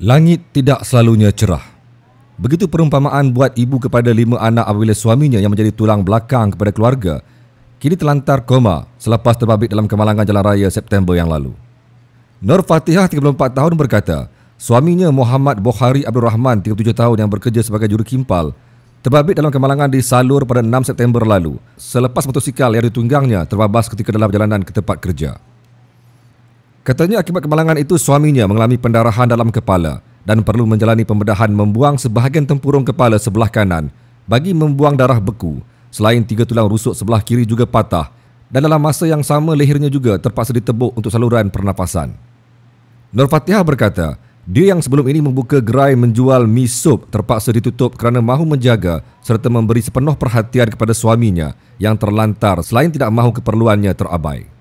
Langit tidak selalunya cerah. Begitu perumpamaan buat ibu kepada lima anak apabila suaminya yang menjadi tulang belakang kepada keluarga kini terlantar koma selepas terbabit dalam kemalangan jalan raya September yang lalu. Nur Fatihah 34 tahun berkata, suaminya Muhammad Bukhari Abdul Rahman 37 tahun yang bekerja sebagai juru kimpal terbabit dalam kemalangan di Salur pada 6 September lalu selepas motosikal yang ditunggangnya terbabas ketika dalam perjalanan ke tempat kerja. Katanya akibat kemalangan itu suaminya mengalami pendarahan dalam kepala dan perlu menjalani pembedahan membuang sebahagian tempurung kepala sebelah kanan bagi membuang darah beku. Selain tiga tulang rusuk sebelah kiri juga patah dan dalam masa yang sama lehernya juga terpaksa ditebuk untuk saluran pernafasan. Nur Fatihah berkata, dia yang sebelum ini membuka gerai menjual mi sup terpaksa ditutup kerana mahu menjaga serta memberi sepenuh perhatian kepada suaminya yang terlantar selain tidak mahu keperluannya terabaikan.